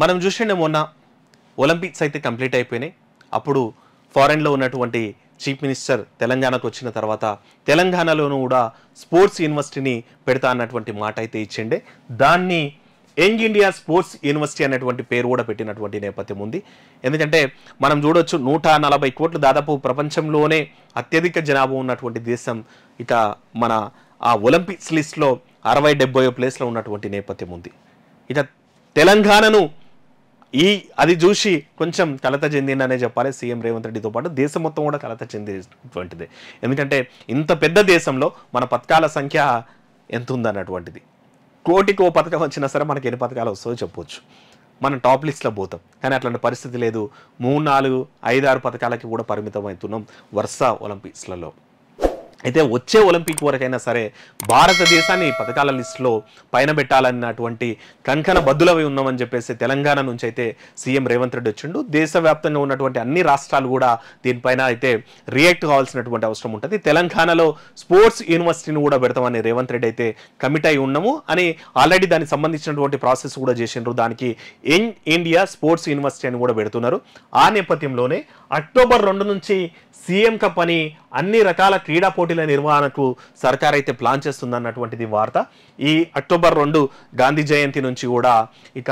మనం చూసిండే మొన్న ఒలింపిక్స్ అయితే కంప్లీట్ అయిపోయినాయి అప్పుడు ఫారెన్లో ఉన్నటువంటి చీఫ్ మినిస్టర్ తెలంగాణకు వచ్చిన తర్వాత తెలంగాణలోనూ కూడా స్పోర్ట్స్ యూనివర్సిటీని పెడతా అన్నటువంటి మాట అయితే ఇచ్చిండే దాన్ని యంగ్ ఇండియా స్పోర్ట్స్ యూనివర్సిటీ అనేటువంటి పేరు కూడా పెట్టినటువంటి నేపథ్యం ఉంది ఎందుకంటే మనం చూడొచ్చు నూట నలభై కోట్లు దాదాపు ప్రపంచంలోనే అత్యధిక జనాభా ఉన్నటువంటి దేశం ఇక మన ఆ ఒలింపిక్స్ లిస్ట్లో అరవై డెబ్బై ప్లేస్లో ఉన్నటువంటి నేపథ్యం ఉంది ఇక తెలంగాణను ఈ అది చూసి కొంచెం కలత చెందిందనే చెప్పాలి సీఎం రేవంత్ రెడ్డితో పాటు దేశం మొత్తం కూడా కలత చెందినటువంటిదే ఎందుకంటే ఇంత పెద్ద దేశంలో మన పథకాల సంఖ్య ఎంత ఉందన్నటువంటిది కోటికి ఓ పథకం వచ్చినా సరే మనకి ఎన్ని పథకాలు వస్తుందో చెప్పవచ్చు మనం టాప్ లిస్ట్లో పోతాం కానీ అట్లాంటి పరిస్థితి లేదు మూడు నాలుగు ఐదు ఆరు పథకాలకి కూడా పరిమితం అవుతున్నాం వరుస ఒలింపిక్స్లలో అయితే వచ్చే ఒలింపిక్ వరకైనా సరే భారతదేశాన్ని పథకాల లిస్టులో పైన పెట్టాలన్నటువంటి కంకణ బద్దులవి ఉన్నామని చెప్పేసి తెలంగాణ నుంచి అయితే సీఎం రేవంత్ రెడ్డి వచ్చిండు దేశవ్యాప్తంగా ఉన్నటువంటి అన్ని రాష్ట్రాలు కూడా దీనిపైన అయితే రియాక్ట్ కావాల్సినటువంటి అవసరం ఉంటుంది తెలంగాణలో స్పోర్ట్స్ యూనివర్సిటీని కూడా పెడతామని రేవంత్ రెడ్డి అయితే కమిట్ అయి ఉన్నాము అని ఆల్రెడీ దానికి సంబంధించినటువంటి ప్రాసెస్ కూడా చేసిండ్రు దానికి యంగ్ ఇండియా స్పోర్ట్స్ యూనివర్సిటీ అని కూడా పెడుతున్నారు ఆ నేపథ్యంలోనే అక్టోబర్ రెండు నుంచి సీఎం కప్ అని అన్ని రకాల క్రీడా పోటీ పోటీల నిర్వహణకు సర్కార్ అయితే ప్లాన్ చేస్తుందన్నటువంటిది వార్త ఈ అక్టోబర్ రెండు గాంధీ జయంతి నుంచి కూడా ఇక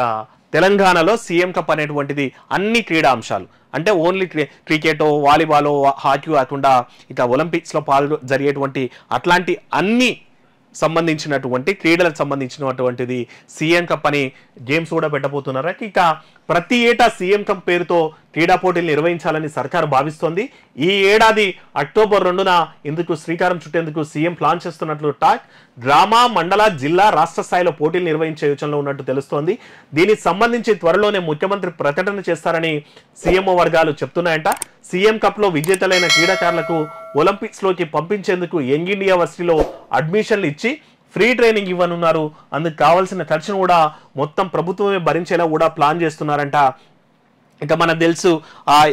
తెలంగాణలో సీఎం కప్ అనేటువంటిది అన్ని క్రీడా అంశాలు అంటే ఓన్లీ క్రికెట్ వాలీబాల్ హాకీ కాకుండా ఇక ఒలింపిక్స్లో పాల్గొ జరిగేటువంటి అట్లాంటి అన్ని సంబంధించినటువంటి క్రీడలకు సంబంధించినటువంటిది సీఎం కప్ అని గేమ్స్ కూడా పెట్టబోతున్నారా ఇక ప్రతి ఏటా సీఎం కప్ పేరుతో క్రీడా పోటీలు నిర్వహించాలని సర్కారు భావిస్తోంది ఈ ఏడాది అక్టోబర్ రెండున ఇందుకు శ్రీకారం చుట్టేందుకు సీఎం ప్లాన్ చేస్తున్నట్లు టాక్ గ్రామ మండల జిల్లా రాష్ట్ర స్థాయిలో పోటీలు నిర్వహించే యోచనలో ఉన్నట్టు తెలుస్తోంది దీనికి సంబంధించి త్వరలోనే ముఖ్యమంత్రి ప్రకటన చేస్తారని సీఎంఓ వర్గాలు చెప్తున్నాయంట సీఎం కప్లో విజేతలైన క్రీడాకారులకు ఒలింపిక్స్లోకి పంపించేందుకు యంగ్ ఇండియా వర్సిటీలో అడ్మిషన్లు ఇచ్చి ఫ్రీ ట్రైనింగ్ ఇవ్వనున్నారు అందుకు కావాల్సిన ఖర్చును కూడా మొత్తం ప్రభుత్వమే భరించేలా కూడా ప్లాన్ చేస్తున్నారంట ఇక మనకు తెలుసు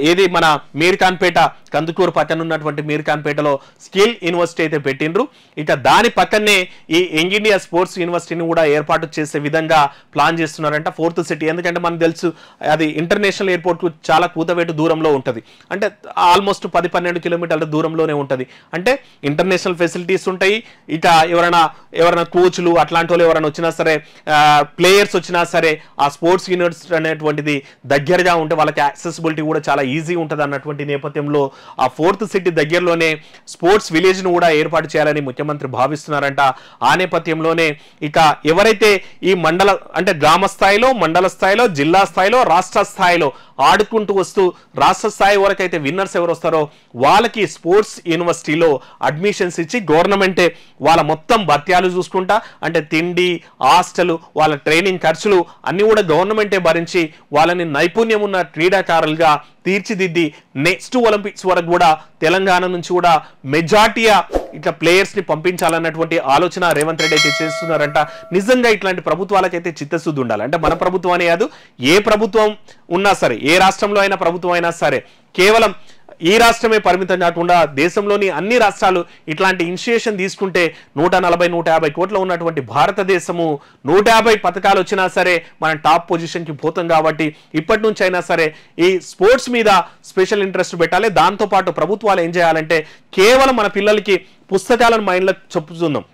ఏది మన మీర్ఖాన్పేట కందుకూరు పక్కన ఉన్నటువంటి మీర్ఖాన్పేటలో స్కిల్ యూనివర్సిటీ అయితే పెట్టిండ్రు ఇక దాని పక్కనే ఈ ఇంజనీర్ స్పోర్ట్స్ యూనివర్సిటీని కూడా ఏర్పాటు చేసే విధంగా ప్లాన్ చేస్తున్నారంట ఫోర్త్ సిటీ ఎందుకంటే మనకు తెలుసు అది ఇంటర్నేషనల్ ఎయిర్పోర్ట్కు చాలా కూతవేటు దూరంలో ఉంటుంది అంటే ఆల్మోస్ట్ పది పన్నెండు కిలోమీటర్ల దూరంలోనే ఉంటుంది అంటే ఇంటర్నేషనల్ ఫెసిలిటీస్ ఉంటాయి ఇక ఎవరైనా ఎవరైనా కోచ్లు అట్లాంటి వాళ్ళు ఎవరైనా వచ్చినా సరే ప్లేయర్స్ వచ్చినా సరే ఆ స్పోర్ట్స్ యూనివర్సిటీ అనేటువంటిది దగ్గరగా ఉంటుంది కాబట్టి వాళ్ళకి యాక్సెసిబిలిటీ కూడా చాలా ఈజీ ఉంటుంది అన్నటువంటి నేపథ్యంలో ఆ ఫోర్త్ సిటీ దగ్గరలోనే స్పోర్ట్స్ విలేజ్ను కూడా ఏర్పాటు చేయాలని ముఖ్యమంత్రి భావిస్తున్నారంట ఆ నేపథ్యంలోనే ఇక ఎవరైతే ఈ మండల అంటే గ్రామ స్థాయిలో మండల స్థాయిలో జిల్లా స్థాయిలో రాష్ట్ర స్థాయిలో ఆడుకుంటూ వస్తూ రాష్ట్ర స్థాయి వరకైతే విన్నర్స్ ఎవరు వస్తారో వాళ్ళకి స్పోర్ట్స్ యూనివర్సిటీలో అడ్మిషన్స్ ఇచ్చి గవర్నమెంటే వాళ్ళ మొత్తం భత్యాలు చూసుకుంటా అంటే తిండి హాస్టల్ వాళ్ళ ట్రైనింగ్ ఖర్చులు అన్నీ కూడా గవర్నమెంటే భరించి వాళ్ళని నైపుణ్యం ఉన్న క్రీడాకారులుగా తీర్చిదిద్ది నెక్స్ట్ ఒలింపిక్స్ వరకు కూడా తెలంగాణ నుంచి కూడా మెజార్టీయా ఇట్లా ప్లేయర్స్ని పంపించాలన్నటువంటి ఆలోచన రేవంత్ రెడ్డి అయితే చేస్తున్నారంట నిజంగా ఇట్లాంటి ప్రభుత్వాలకైతే చిత్తశుద్ధి ఉండాలి అంటే మన ప్రభుత్వం అనే కాదు ఏ ప్రభుత్వం ఉన్నా సరే ఏ రాష్ట్రంలో అయినా ప్రభుత్వం అయినా సరే కేవలం ఈ రాష్ట్రమే పరిమితం కాకుండా దేశంలోని అన్ని రాష్ట్రాలు ఇట్లాంటి ఇనిషియేషన్ తీసుకుంటే నూట నలభై నూట యాభై కోట్ల ఉన్నటువంటి భారతదేశము నూట యాభై పథకాలు వచ్చినా సరే మనం టాప్ పొజిషన్కి పోతాం కాబట్టి ఇప్పటి నుంచి అయినా సరే ఈ స్పోర్ట్స్ మీద స్పెషల్ ఇంట్రెస్ట్ పెట్టాలి దాంతోపాటు ప్రభుత్వాలు ఏం చేయాలంటే కేవలం మన పిల్లలకి పుస్తకాలను మైండ్లో చెప్పుతుందాం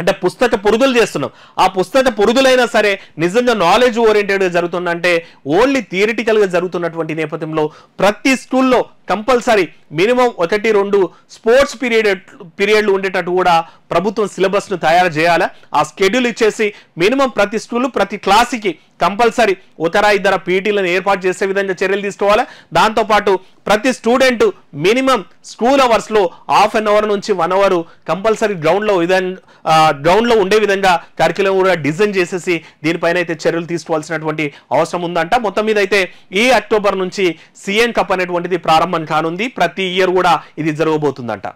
అంటే పుస్తక పురుగులు చేస్తున్నాం ఆ పుస్తక పురుగులైనా సరే నిజంగా నాలెడ్జ్ ఓరియంటెడ్గా జరుగుతుందంటే ఓన్లీ థియరిటికల్గా జరుగుతున్నటువంటి నేపథ్యంలో ప్రతి స్కూల్లో కంపల్సరీ మినిమం ఒకటి రెండు స్పోర్ట్స్ పీరియడ్ పీరియడ్లు ఉండేటట్టు కూడా ప్రభుత్వం సిలబస్ను తయారు చేయాలి ఆ స్కెడ్యూల్ ఇచ్చేసి మినిమం ప్రతి స్కూల్ ప్రతి క్లాస్కి కంపల్సరీ ఉత్తర ఇద్దర పీటీలను ఏర్పాటు చేసే విధంగా చర్యలు తీసుకోవాలి దాంతోపాటు ప్రతి స్టూడెంట్ మినిమం స్కూల్ అవర్స్లో హాఫ్ అన్ అవర్ నుంచి వన్ అవర్ కంపల్సరీ గ్రౌండ్లో విధంగా గ్రౌండ్లో ఉండే విధంగా కరికులం కూడా డిజైన్ చేసేసి దీనిపైన అయితే చర్యలు తీసుకోవాల్సినటువంటి అవసరం ఉందంట మొత్తం మీద అయితే ఈ అక్టోబర్ నుంచి సీఎం కప్ అనేటువంటిది ప్రారంభం కానుంది ప్రతి ఇయర్ కూడా ఇది జరగబోతుందంట